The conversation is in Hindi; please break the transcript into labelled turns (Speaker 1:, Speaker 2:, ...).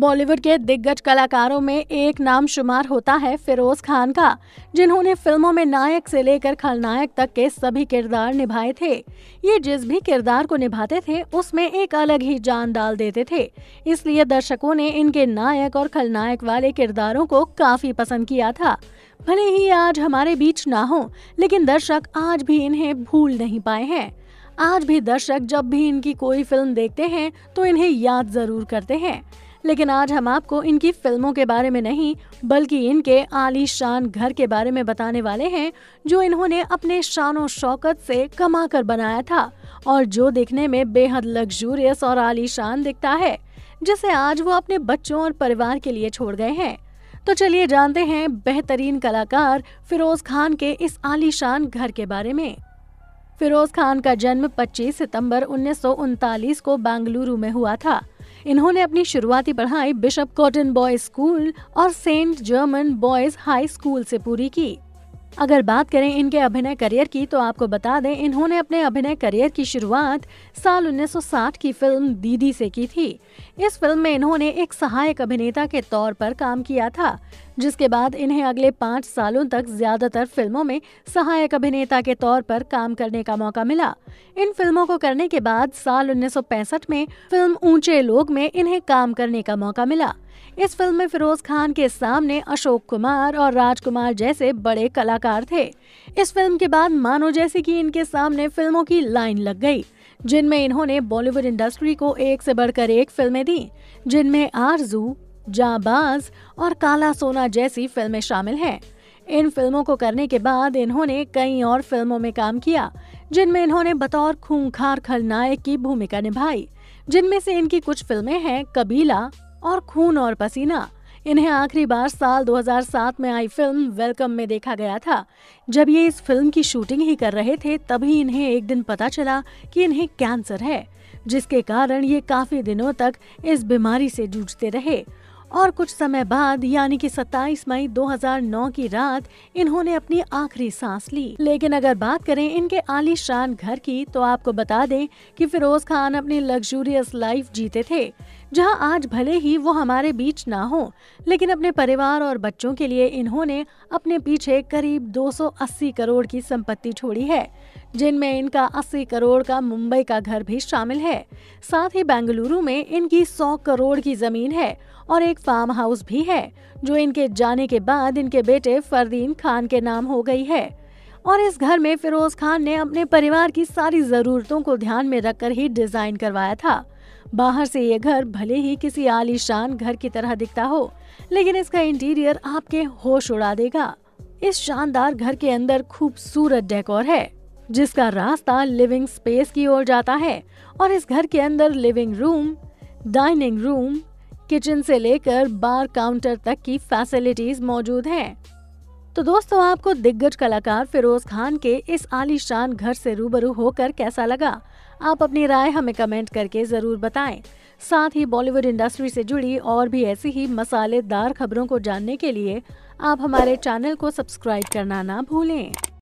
Speaker 1: बॉलीवुड के दिग्गज कलाकारों में एक नाम शुमार होता है फिरोज खान का जिन्होंने फिल्मों में नायक से लेकर खलनायक तक के सभी किरदार निभाए थे ये जिस भी किरदार को निभाते थे उसमें एक अलग ही जान डाल देते थे इसलिए दर्शकों ने इनके नायक और खलनायक वाले किरदारों को काफी पसंद किया था भले ही आज हमारे बीच ना हो लेकिन दर्शक आज भी इन्हें भूल नहीं पाए हैं आज भी दर्शक जब भी इनकी कोई फिल्म देखते हैं तो इन्हें याद जरूर करते हैं लेकिन आज हम आपको इनकी फिल्मों के बारे में नहीं बल्कि इनके आलीशान घर के बारे में बताने वाले हैं जो इन्होंने अपने शान शौकत से कमा कर बनाया था और जो देखने में बेहद लग्जूरियस और आलीशान दिखता है जिसे आज वो अपने बच्चों और परिवार के लिए छोड़ गए हैं तो चलिए जानते हैं बेहतरीन कलाकार फिरोज खान के इस आलीशान घर के बारे में फिरोज खान का जन्म 25 सितंबर उन्नीस को बेंगलुरु में हुआ था इन्होंने अपनी शुरुआती पढ़ाई बिशप कॉटन बॉयज स्कूल और saint German boys high school से पूरी की अगर बात करें इनके अभिनय करियर की तो आपको बता दें इन्होंने अपने अभिनय करियर की शुरुआत साल 1960 की फिल्म दीदी से की थी इस फिल्म में इन्होंने एक सहायक अभिनेता के तौर पर काम किया था जिसके बाद इन्हें अगले पाँच सालों तक ज्यादातर फिल्मों में सहायक अभिनेता के तौर पर काम करने का मौका मिला इन फिल्मों को करने के बाद साल 1965 में फिल्म ऊंचे लोग में इन्हें काम करने का मौका मिला इस फिल्म में फिरोज खान के सामने अशोक कुमार और राजकुमार जैसे बड़े कलाकार थे इस फिल्म के बाद मानो जैसे कि इनके सामने फिल्मों की लाइन लग गई जिनमें इन्होंने बॉलीवुड इंडस्ट्री को एक से बढ़कर एक फिल्में दी जिनमें आरजू जाबाज और काला सोना जैसी फिल्में शामिल हैं इन फिल्मों को करने के बाद इन्होंने कई और फिल्मों में काम किया जिनमें इन्होंने बतौर खूंखार खलनायक की भूमिका निभाई जिनमें से इनकी कुछ फिल्में हैं कबीला और खून और पसीना इन्हें आखिरी बार साल 2007 में आई फिल्म वेलकम में देखा गया था जब ये इस फिल्म की शूटिंग ही कर रहे थे तभी इन्हें एक दिन पता चला कि इन्हें कैंसर है जिसके कारण ये काफी दिनों तक इस बीमारी से जूझते रहे और कुछ समय बाद यानी कि 27 मई 2009 की रात इन्होंने अपनी आखिरी सांस ली लेकिन अगर बात करें इनके आलीशान घर की तो आपको बता दें कि फिरोज खान अपनी लग्जूरियस लाइफ जीते थे जहां आज भले ही वो हमारे बीच ना हो लेकिन अपने परिवार और बच्चों के लिए इन्होंने अपने पीछे करीब 280 करोड़ की संपत्ति छोड़ी है जिनमें इनका 80 करोड़ का मुंबई का घर भी शामिल है साथ ही बेंगलुरु में इनकी 100 करोड़ की जमीन है और एक फार्म हाउस भी है जो इनके जाने के बाद इनके बेटे फरदीन खान के नाम हो गई है और इस घर में फिरोज खान ने अपने परिवार की सारी जरूरतों को ध्यान में रखकर ही डिजाइन करवाया था बाहर से ये घर भले ही किसी आलीशान घर की तरह दिखता हो लेकिन इसका इंटीरियर आपके होश उड़ा देगा इस शानदार घर के अंदर खूबसूरत डेकोर है जिसका रास्ता लिविंग स्पेस की ओर जाता है और इस घर के अंदर living room dining room kitchen से लेकर बार काउंटर तक की फैसिलिटीज मौजूद हैं। तो दोस्तों आपको दिग्गज कलाकार फिरोज खान के इस आलीशान घर से रूबरू होकर कैसा लगा आप अपनी राय हमें कमेंट करके जरूर बताएं साथ ही बॉलीवुड इंडस्ट्री से जुड़ी और भी ऐसी ही मसालेदार खबरों को जानने के लिए आप हमारे चैनल को सब्सक्राइब करना ना भूलें